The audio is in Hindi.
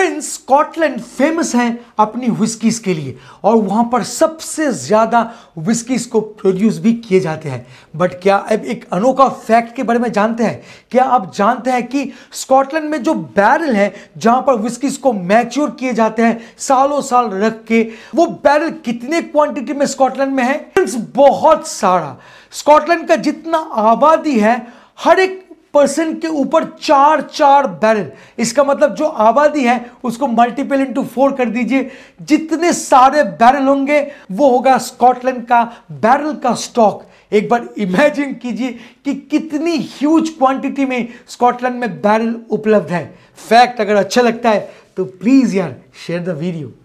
फ्रेंड्स स्कॉटलैंड फेमस है अपनी विस्कीज के लिए और वहाँ पर सबसे ज़्यादा विस्कीज को प्रोड्यूस भी किए जाते हैं बट क्या अब एक अनोखा फैक्ट के बारे में जानते हैं क्या आप जानते हैं कि स्कॉटलैंड में जो बैरल है जहाँ पर विस्कीज को मैच्योर किए जाते हैं सालों साल रख के वो बैरल कितने क्वांटिटी में स्कॉटलैंड में है फ्रेंड्स बहुत सारा स्कॉटलैंड का जितना आबादी है हर एक परसेंट के ऊपर चार चार बैरल इसका मतलब जो आबादी है उसको मल्टीपल इंटू फोर कर दीजिए जितने सारे बैरल होंगे वो होगा स्कॉटलैंड का बैरल का स्टॉक एक बार इमेजिन कीजिए कि कितनी ह्यूज क्वांटिटी में स्कॉटलैंड में बैरल उपलब्ध है फैक्ट अगर अच्छा लगता है तो प्लीज़ यार शेयर द वीडियो